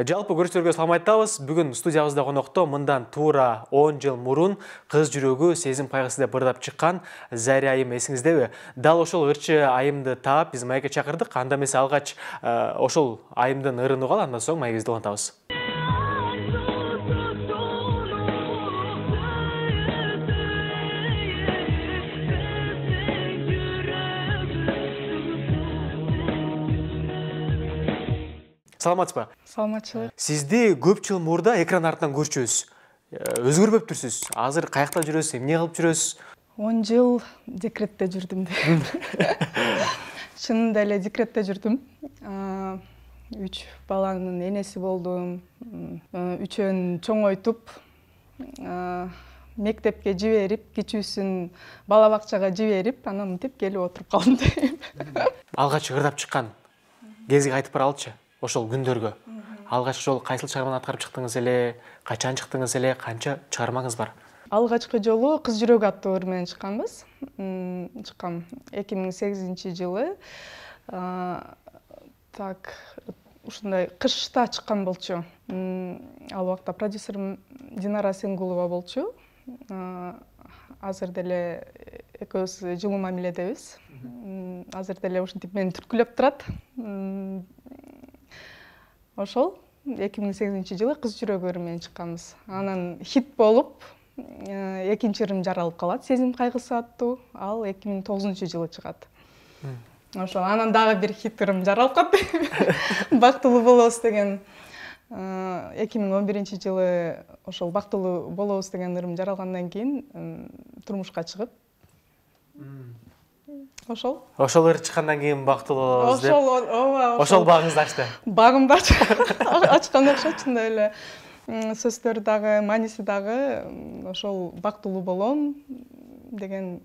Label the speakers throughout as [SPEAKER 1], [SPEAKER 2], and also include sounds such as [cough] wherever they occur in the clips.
[SPEAKER 1] жалпы көрүүчүлөргө салам айтабыз бүгін студиябызда конокто мындан тура 10 жыл мұрын қыз жүрегі сезім деп ырдап шыққан зәрия айым эсиңиздеби дал ошол ырчы айымды таап биз маекке чакырдык анда эмесе алгач ә, ошол айымдын ырын угалы андан соң маегибизди улантабыз саламатсыз ба
[SPEAKER 2] саламатшылық
[SPEAKER 1] э, сізде көп жыл мурда экран артынан көрчүбүз э, өзгөрбөп турсуз азыр каякта жүрөсүз эмне кылып жүрөсүз
[SPEAKER 2] он жыл декретте жүрдүм деп [laughs] чынында эле декретте жүрдүм э, үч баланын энеси болдум үчөөн чоңойтуп мектепке жиберип кичүүсүн бала бакчага жиберип анан мынтип келип отуруп калдым
[SPEAKER 1] алгач ырдап чыккан кезге айтып бара ошол күндөргө алгачкы жолу кайсыл чыгарманы аткарып чыктыңыз эле качан чыктыңыз эле канча чыгармаңыз бар
[SPEAKER 2] алгачкы жолу кыз жүрөк аттуу ыр менен чыкканбыз чыккам эки миң сегизинчи жылы так ушундай кышта чыккан болчу ал убакта продюсерим динара сенгулова болчу азыр деле экөөбүз жылуу мамиледебиз азыр деле ушинтип мени түрткүлөп турат ошол эки миң сегизинчи жылы кыз жүрөгөрү менен чыкканбыз анан хит болуп э, экинчи ырым жаралып калат сезим кайгысы аттуу ал эки миң тогузунчу жылы чыгат ошол анан дагы бир хит ырым жаралып калат [laughs] бактылуу болобуз деген э, эки миң он биринчи жылы ошол бактылуу болобуз деген ырым жаралгандан кийин турмушка чыгып ошол
[SPEAKER 1] ошол ыр чыккандан кийин бактылуу болобуз ошол ооба ошол багыңызды ачты
[SPEAKER 2] багымды ач [laughs] ачкан окшойт чындап эле сөздөрү дагы мааниси дагы ошол бактылуу болом деген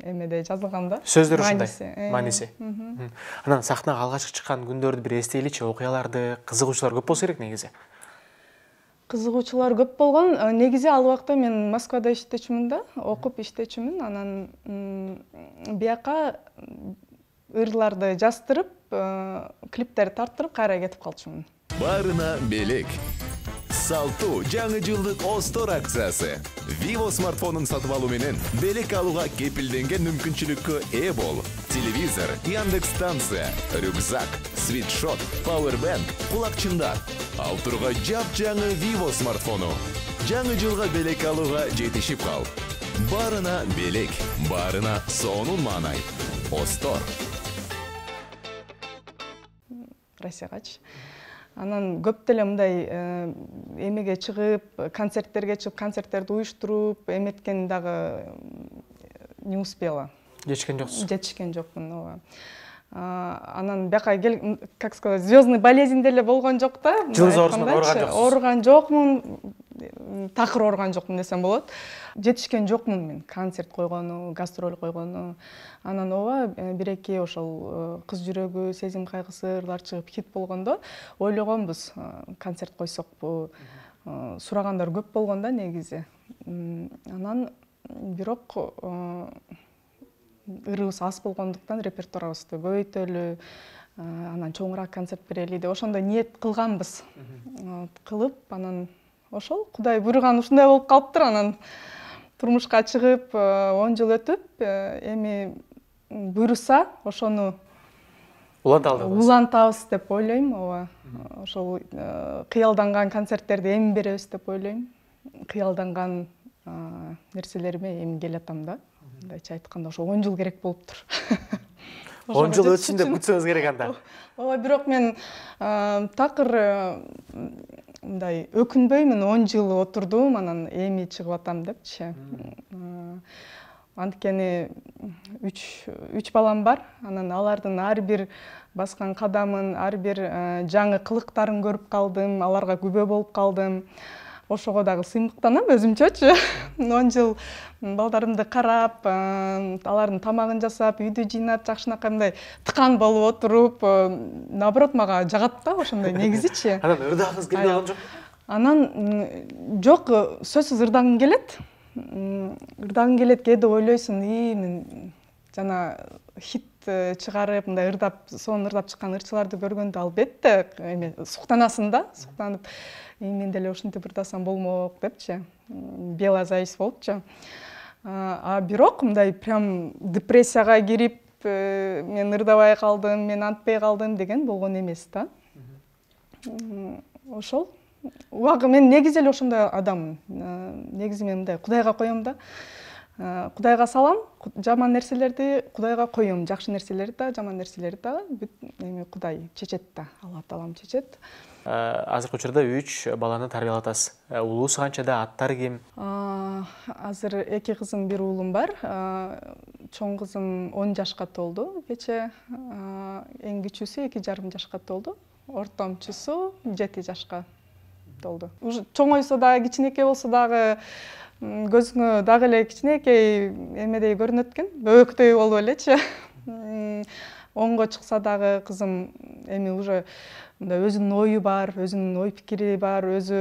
[SPEAKER 2] эмеде жазылган да сөздөр ушундай мааниси э,
[SPEAKER 1] анан сахнага алгачкы чыккан күндөрдү бир эстейличи окуяларды кызыгуучулар көп болсо керек негизи
[SPEAKER 2] кызыгуучулар көп болгон э, негизи ал убакта мен москвада иштечүмүн да окуп иштечүмүн анан бияка ырларды жаздырып э, клиптерди тарттырып кайра кетип калчумун
[SPEAKER 1] баарына белек Салту жаңы жылдык остор акциясы ВИВО смартфонун сатып алуу менен белек алууга кепилденген мүмкүнчүлүккө ээ бол телевизор яндекс станция рюкзак свитшот пауэрбэнк кулакчындар ал тургай жапжаңы vivo смартфону жаңы жылга белек алууга жетишип кал баарына белек баарына сонун маанай остор
[SPEAKER 2] россиягачы анан көп деле мындай э, эмеге чыгып концерттерге чыгып концерттерди уюштуруп эметкен дагы не успела жетишкен жоксуз жетишкен жокмун ооба анан бияка ел как сказать звездный болезнь деле болгон жок да жылдыз оорусуна ооруган жоксуз ооруган жокмун такыр ооруган жокмун десем болот жетишкен жокмун мен концерт койгону гастроль койгону анан ооба э, бир эки ошол э, кыз жүрөгү сезим кайгысы ырлар чыгып хит болгондо ойлогонбуз э, концерт койсокпу сурагандар көп болгон да негизи анан бирок ырыбыз аз болгондуктан репертуарыбызды көбөйтөлү анан чоңураак концерт берели деп ошондой ниет кылганбыз кылып анан ошол кудай буйруган ушундай болуп калыптыр анан турмушка чыгып э, он жыл өтүп э, эми буйруса ошону
[SPEAKER 1] уланталы э, улантабыз
[SPEAKER 2] деп ойлойм ооба ошол кыялданган концерттерди эми беребиз деп ойлойм кыялданган нерселериме эми атам да мындайча айтканда ошо он жыл керек болуптур [laughs] он жыл өтсүн деп күтсөңүз керек анда ооба бирок мен такыр мындай өкүнбөймүн он жыл отурдум анан эми чыгып атам депчи э, анткени үч үч балам бар анан алардын ар бир баскан кадамын ар бир э, жаңы кылыктарын көрүп калдым аларга күбө болуп калдым ошого дагы сыймыктанам өзүмчөчү [laughs] он жыл балдарымды карап э, алардын тамагын жасап үйдү жыйнап жакшынакай мындай тыкан болуп отуруп э, наоборот мага жагат да ошондой негизичи [laughs] анан ырдагыңыз кели калган жокпу анан жок э, сөзсүз ырдагым келет ырдагым келет кээде ойлойсуң ии мен жана хит Э, чыгарып мындай ырдап сонун ырдап чыккан ырчыларды көргөндө албетте эме суктанасың да суктанып и мен деле ушинтип ырдасам болмок депчи белая зависть болупчу а бирок мындай прям депрессияга кирип э, мен ырдабай калдым мен антпей калдым деген болгон эмес да ошол убагы мен негизи эле ошондой адаммын э, негизи мен мындай кудайга коем да құдайға э, салам жаман нәрселерді құдайға қоям жақсы нәрселерді да жаман нәрселерді да эми құдай чечет да алла таалам чечет э,
[SPEAKER 1] азыркы учурда үч баланы тарбиялап атасыз э, улуусу канчада аттары ким
[SPEAKER 2] азыр эки кызым бир уулум бар чоң кызым он жашка толду кече эң кичүүсү эки жарым жашка толду ортомчусу жети жашка толду уже чоңойсо дагы кичинекей болсо дагы көзүңө дагы эле кичинекей эмедей көрүнөт экен бөбөктөй болуп элечи [laughs] оңго чыкса дагы кызым эми уже мындай өзүнүн ою бар өзүнүн ой пикири бар өзү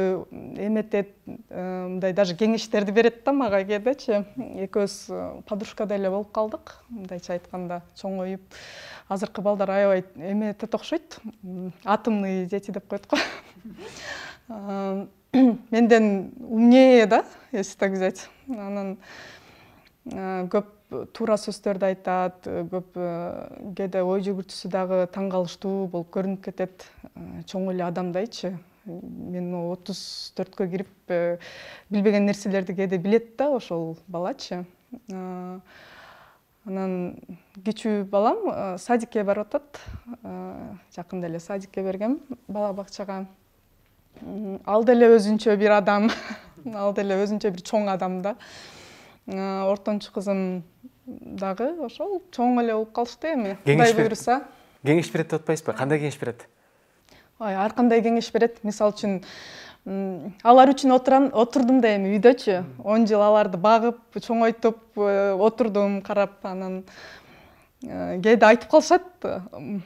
[SPEAKER 2] эметет э, мындай даже кеңештерди берет да мага кээдечи экөөбүз э, подружкадай эле болуп калдык мындайча айтканда чоңоюп азыркы балдар аябай эметет окшойт атомные дети деп коет го [laughs] э, [coughs] менден умнее да если так взять анан э, көп туура сөздөрдү айтат э, көп э, кээде ой жүгүртүүсү дагы таң калыштуу болуп көрүнүп кетет чоң эле адамдайчы мен могу отуз төрткө кирип билбеген нерселерди кээде билет да ошол балачы анан кичүү балам садикке барып атат жакында эле садикке бергем бала бакчага ал деле өзүнчө бир адам [laughs] ал деле өзүнчө бир чоң адам да э, ортончу кызым дагы ошол чоң эле болуп калышты эми кудай буюрса
[SPEAKER 1] кеңеш берет деп атпайсызбы кандай кеңеш берет
[SPEAKER 2] ой ар кандай кеңеш берет мисалы үчүн алар үчүн отурдум да эми үйдөчү он жыл аларды багып чоңойтуп э, отурдум карап анан э, кээде айтып калышат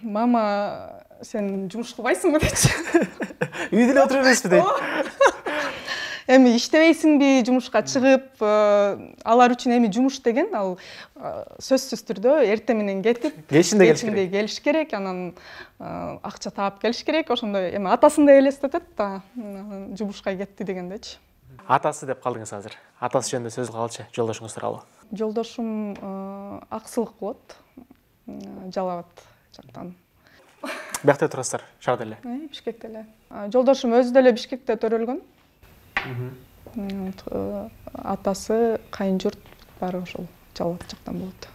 [SPEAKER 2] мама сен жумуш кылбайсыңбы [laughs] дечи
[SPEAKER 1] үйдө эле отура бересизби дейт
[SPEAKER 2] эми иштебейсиңби жумушка чыгып э, алар үчүн эми жумуш деген ал э, сөзсүз түрдө эртең менен кетип кечидеек кечинде келиш керек анан э, акча таап келиш керек ошондой эми атасындай элестетет да жумушка кетти дегендечи
[SPEAKER 1] атасы деп калдыңыз азыр атасы жөнүндө сөз кылалычы жолдошуңуз тууралуу
[SPEAKER 2] жолдошум аксыл болот жалал абад жактан
[SPEAKER 1] бияқта турасыздар шарда эле
[SPEAKER 2] бишкекте эле жолдошум өзү деле бишкекте төрөлгөн э, атасы кайын журт баары ошол жалал абад жактан болот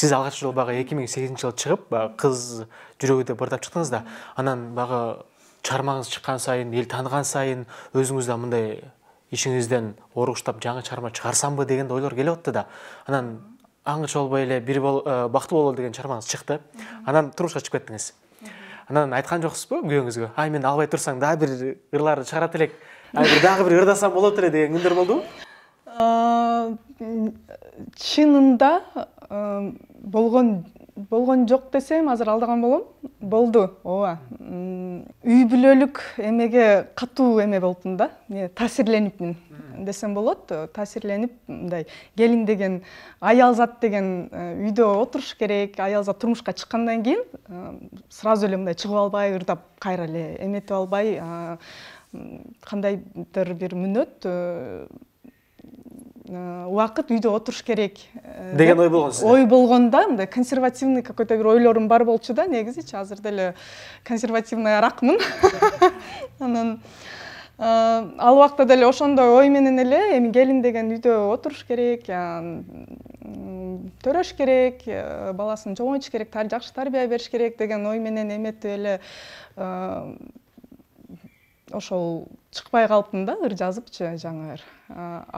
[SPEAKER 1] сиз алгач жолу баягы эки миң сегизинчи жылы чыгып баягы кыз деп ырдап чыктыңыз да анан баягы чыгармаңыз чыккан сайын эл тааныган сайын өзүңүз да мындай ишиңизден оргуштап жаңы чыгарма чыгарсамбы деген да ойлор келип атты да анан аңы жолбой эле бир бол э, бактылуу бололу деген чыгармаңыз чыкты анан турмушка чыгып кеттиңиз анан айткан жоксузбу күйөөңүзгө ай мен албай турсаң дагы бир ырларды чыгарат элек ай дагы бир ырдасам болот эле деген күндөр болдубу
[SPEAKER 2] э, чынында э, болгон болгон жоқ десем азыр алдаган болом болду ооба үй бүлөлүк эмеге катуу эме болуптмун да таасирленипмин десем болот таасирленип мындай келин деген аял зат деген э, үйдө отуруш керек аял зат турмушка чыккандан кийин э, сразу эле мындай чыгып албай ырдап кайра эле эметип албай э, кандайдыр бир мүнөт убакыт үйдө отуруш керек Э, деген ой болған сізде ой болгон да мындай консервативный какой то бир ойлорум бар болчу да негизичи азыр деле консервативный [laughs] анан э, ал убакта деле ошондой ой менен эле эми келин деген үйдө отуруш керек төрөш керек э, баласын чоңойтуш керек жакшы тарбия бериш керек деген ой менен эметип эле ошол чыкпай калыптын да ыр жазып жаңыр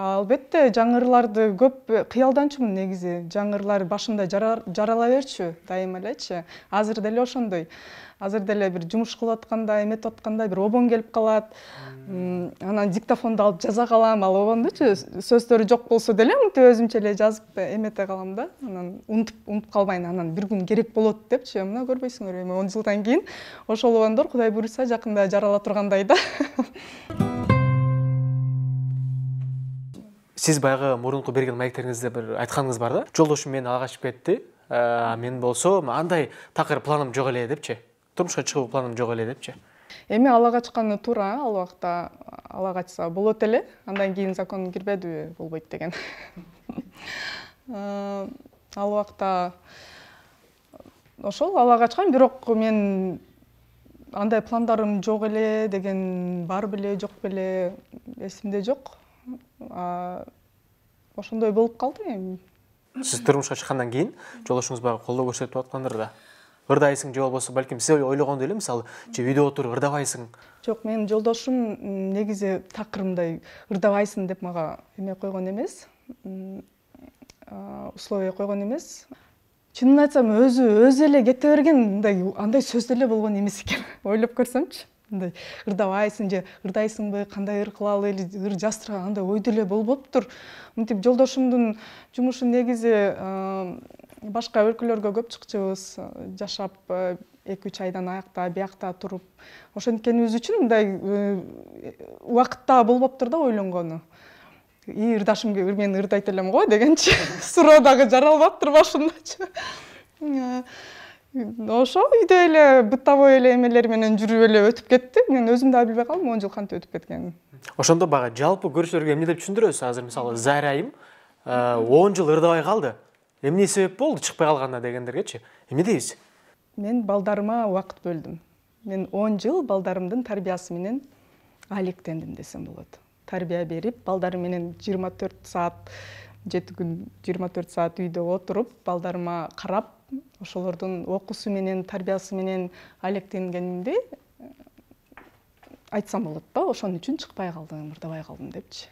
[SPEAKER 2] албетте жаңырларды көп кыялданчумун э, негизи жаңырлар башында жарала берчү дайыма элечи азыр деле ошондой азыр деле бир жумуш кылып атканда эметип атканда бир обон келип калат анан диктофонду алып жаза калам ал обондучу сөздөрү жок болсо деле мынтип өзүмчө эле жазып э, эмете калам да анан унутуп унутуп калбайын анан бир күн керек болот депчи мына көрбөйсүңөрбү эми он жылдан кийин ошол обондор кудай буюрса жакында жарала тургандай да [laughs]
[SPEAKER 1] сиз баягы мурунку берген маектериңизде бир айтканыңыз бар да жолдошум мени алгачып кетти э, мен болсо андай такыр планым жок эле депчи турмушка чыгуу планым жок эле депчи
[SPEAKER 2] эми ала качканы туура ал убакта ала качса болот эле андан кийин закон кирбедиби болбойт деген э, ал убакта ошол ала качкам бирок мен андай пландарым жок эле деген бар беле жок беле эсимде жок ошондой болуп калды эми
[SPEAKER 1] сиз турмушка чыккандан кийин жолдошуңуз баягы колдоо көрсөтүп аткандыр да ырдайсың же болбосо балким сиз ойлогондой эле мисалы же үйдө отуруп ырдабайсың
[SPEAKER 2] жок менин жолдошум негизи такыр мындай ырдабайсың деп мага эме койгон эмес условие койгон эмес чынын айтсам өзү өзү эле кете берген мындай андай сөз деле болгон эмес экен [laughs] ойлоп көрсөмчү мындай ырдабайсың же ырдайсыңбы кандай ыр кылалы ли ыр жаздырган андай ой деле болбоптур мынтип жолдошумдун жумушу негизи башка өлкөлөргө көп чыкчубуз жашап э, эки үч айдан аякта биякта туруп ошенткенибиз үчүн мындай э, убакыт даг болбоптур да ойлонгону и ырдашым мен ырдайт элем го дегенчи суроо дагы жаралбаптыр башындачы ошо үйдө эле бытовой эле эмелер менен жүрүп эле өтүп кетти мен өзүм да билбей калдым он жыл кантип өтүп кеткенин
[SPEAKER 1] ошондо баягы жалпы көрүүчүлөргө эмне деп түшүндүрөсүз азыр мисалы зарайым э, он жыл ырдабай калды эмне себеп болду чыкпай калганына дегендергечи эмне дейбиз
[SPEAKER 2] мен балдарыма убакыт бөлдүм мен он жыл балдарымдын тарбиясы менен алектендим десем болот тарбия берип балдарым менен жыйырма төрт саат жети күн жыйырма төрт саат үйдө отуруп балдарыма карап ошолордун окуусу менен тарбиясы менен алектенгенимди э, айтсам болот да ошон үчүн чыкпай калдым ырдабай калдым депчи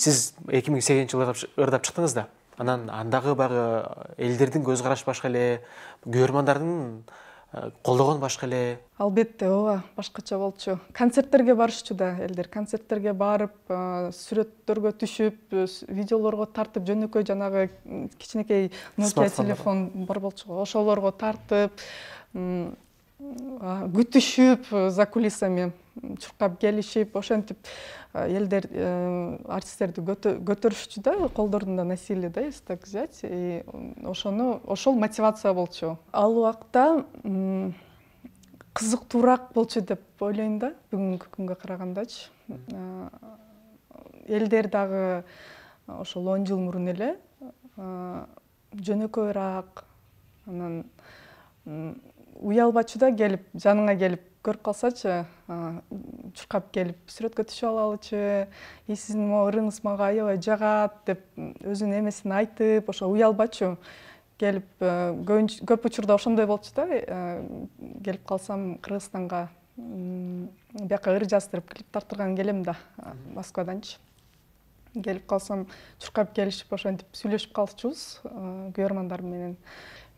[SPEAKER 1] сиз эки миң сегизинчи жылы ырдап чыктыңыз да анан андагы баягы элдердин көз караш башка эле күйөрмандардын Э, колдогон башка эле
[SPEAKER 2] албетте ооба башкача болчу концерттерге барышчу да элдер концерттерге барып э, сүрөттөргө түшүп э, видеолорго тартып жөнөкөй жанагы кичинекей кичинекейну телефон бар болчу го ошолорго тартып күтүшүп за кулисами чуркап келишип ошентип э, элдер э, артисттерди көтөрүшчү да колдорунда носили да если так взять и ошону ошол мотивация болчу ал убакта кызыктуураак болчу деп ойлойм да бүгүнкү күнгө карагандачы э, элдер дагы ошол он жыл мурун эле жөнөкөйүрөөк анан уялбачу да келип жаныңа келип көрүп калсачы чуркап келип сүрөткө түшүп алалычы и сиздин могу ырыңыз мага аябай жагат деп өзүнүн эмесин айтып ошо уялбачу келип көп учурда ошондой болчу да келип калсам кыргызстанга бияка ыр жаздырып клип тарттырганы келем да москваданчы келип калсам чуркап келишип ошентип сүйлөшүп калчубуз күйөрмандарым менен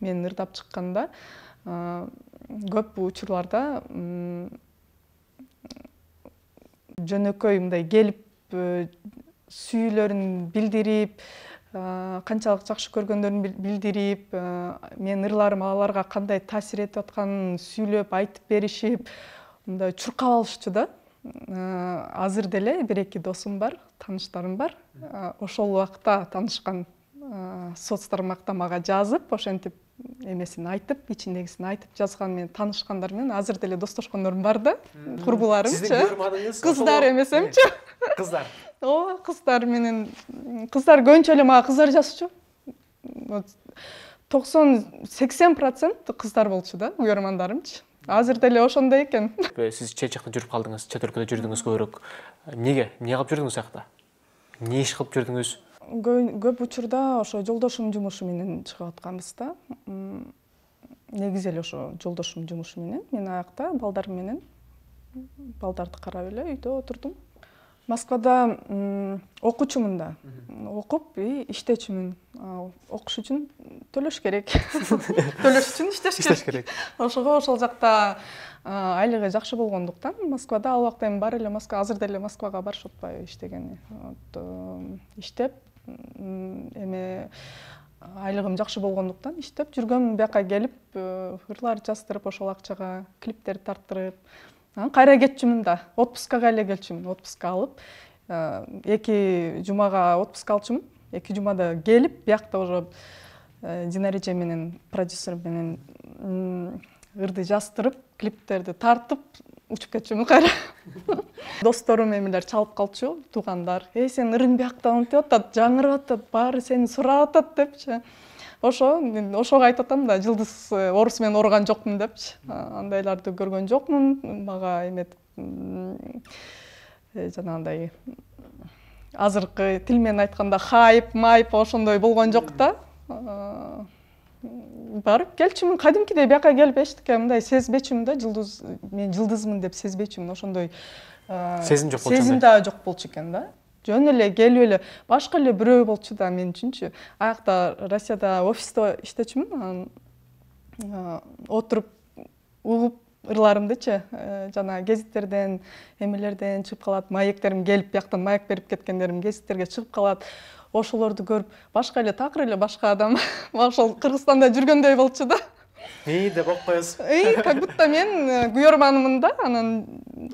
[SPEAKER 2] мен ырдап чыкканда көп учурларда жөнөкөй мындай келип э, сүйүүлөрүн билдирип э, канчалык жакшы көргөндөрүн билдирип э, менин ырларым аларга кандай таасир этип атканын сүйлөп айтып беришип мындай чуркап алышчу да азыр деле бир эки досум бар тааныштарым бар ошол убакта таанышкан соц тармакта мага жазып ошентип эмесин айтып ичиндегисин айтып жазган мен менен азыр деле достошкондорум бар да курбуларымчы кыздар эмес эмчи
[SPEAKER 1] иә. кыздар
[SPEAKER 2] [laughs] ооба кыздар менен кыздар көбүнчө эле мага кыздар жазчу токсон сексен процент кыздар болчу да угармандарымчы азыр деле ошондой экен
[SPEAKER 1] [laughs] сиз чет жакта жүрүп калдыңыз чет өлкөдө жүрдүңүз көбүрөөк эмнеге эмне кылып жүрдүңүз ал эмне иш кылып жүрдүңүз
[SPEAKER 2] көп учурда ошо жолдошум жумушу менен чыгып атканбыз да негизи эле ошо жолдошум жумушу менен мен аякта балдар менен балдарды карап эле үйдө отурдум москвада окуучумун да окуп и иштечүмүн окуш үчүн төлөш керек [laughs] төлөш үчүн иштеш керек ошого ошол жакта айлыгы жакшы болгондуктан москвада ал убакта эми баары эле москва азыр деле москвага барышып атпайбы иштегени иштеп эме айлыгым жакшы болгондуктан иштеп жүргөм бияка келип э, ырлар жаздырып ошол акчага клиптерди тарттырып анан кайра кетчүмүн да отпускага эле келчүмүн отпускка алып э, эки жумага отпуск алчумун эки жумада келип биякта уже э, динара эже менен продюсер менен ырды жаздырып клиптерди тартып учуп кетчүмүн кайра [laughs] досторум эмелер чалып калчу туугандар эй сен ырың биякта мынтип атат жаңырып атат баары сени сурап атат депчи ошо мен ошого айтып атам да жылдыз э, орус менен ооруган жокмун депчи андайларды көргөн жокмун мага эметип э, жанагындай азыркы тил менен айтканда хайп майп ошондой болгон жок да барып келчүмүн кадимкидей бияка келип эчтеке э, мындай сезбечүмүн да жылдыз мен жылдызмын деп сезбечүмүн ошондой э, сезим жок болчу сезим дагы жок болчу экен да жөн эле келип эле башка эле бирөө болчу да мен үчүнчү аякта россияда офисте иштечүмүн анан э, отуруп угуп ырларымдычы жана гезиттерден эмелерден чыгып калат маектерим келип бияктан маек берип кеткендерим гезиттерге чыгып калат ошолорду көрүп башка эле такыр эле башка адам ошол [laughs] кыргызстанда жүргөндөй болчу да
[SPEAKER 1] ии деп коюп коесуз как
[SPEAKER 2] будто мен э, күйөрманмын да анан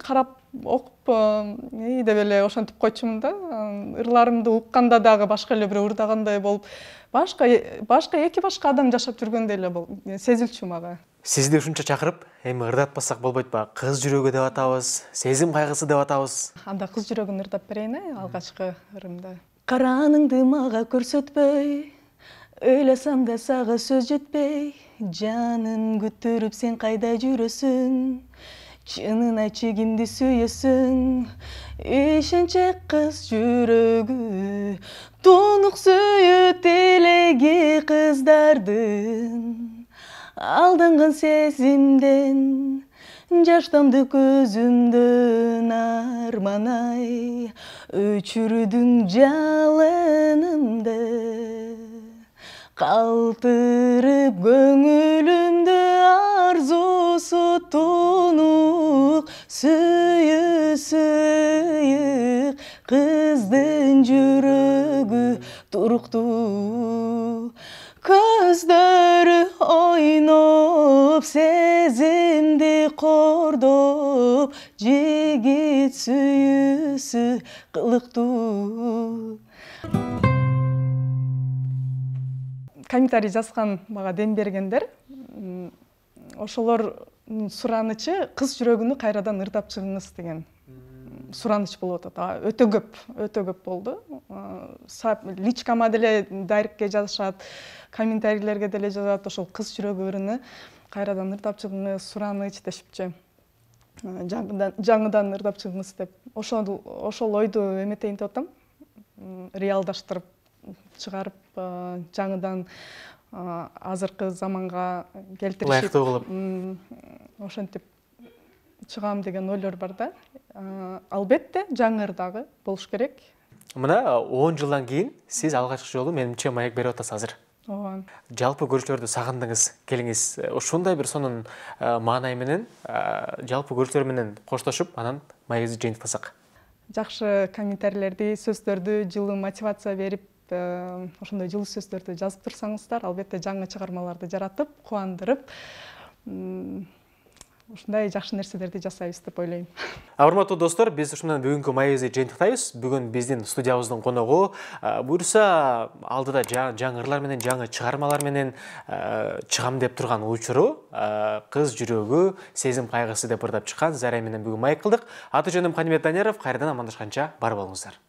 [SPEAKER 2] карап окуп ии э, деп эле ошентип койчумун да э, ырларымды укканда дагы башка эле бирөө ырдагандай болуп башка башка эки башка адам жашап жүргөндөй эле сезилчү мага
[SPEAKER 1] сизди ушунча чакырып эми ырдатпасак болбойт баягы кыз жүрөгү деп атабыз сезим кайгысы деп атабыз
[SPEAKER 2] анда кыз жүрөгүн ырдап берейин э алгачкы ырымды
[SPEAKER 3] карааныңды мага көрсөтпөй ыйласам да сага сөз жетпей жанын күттүрүп сен кайда жүрөсүң чынын айтчы кимди сүйөсүң ишенчээк кыз жүрөгү тунук сүйүү тилеги кыздардын алданган сезимден жаштамды көзүмдөн арман ай өчүрдің жалынымды қалтырып көңілімді арзусы тұнық сүйі сүйіқ қыздың жүрігі тұрықты көздері ойнып, сезімді қордып жигит сүйісі қылықту
[SPEAKER 2] комментарий жазган баға дем бергендер ошолор суранычы қыз жүрөгүнү кайрадан ырдап чыгыңыз деген сураныч болуп атат өтө көп өтө көп болду личкама деле дайрекке жазышат комментарийлерге деле жазат ошол кыз жүрөгүнү кайрадан ырдап чыгыңыз сураныч дешипчи Э, жаңыдан ырдап чыгыңыз деп ошол ошол ойду эметейин деп атам реалдаштырып чыгарып э, жаңыдан э, азыркы заманга келтирип ылайыктуу кылып ошентип чыгам деген ойлор бар да албетте жаңы ыр дагы болуш керек
[SPEAKER 1] мына он жылдан кийин сиз алгачкы жолу менимче маек берип атасыз азыр ооба жалпы көрүүчүлөрдү сагындыңыз келиңиз ушундай э, бир сонун э, маанай менен э, жалпы көрүүчүлөр менен коштошуп анан маегибизди жыйынтыктасак
[SPEAKER 2] жакшы комментарийлерди сөздөрдү жылуу мотивация берип ошондой жылуу сөздөрдү жазып турсаңыздар албетте жаңы чыгармаларды жаратып кубандырып ушундай жакшы нерселерди жасайбыз деп ойлойм
[SPEAKER 1] урматтуу достор биз ушуну менен бүгүнкү маегибизди жыйынтыктайбыз бүгүн биздин студиябыздын коногу буюрса алдыда жаңы ырлар менен жаңы чыгармалар менен чыгам деп турган учуру кыз жүрөгү сезим кайгысы деп ырдап чыккан зария менен бүгүн маек кылдык аты жөнүм канибет данияров кайрадан амандашканча бар болуңуздар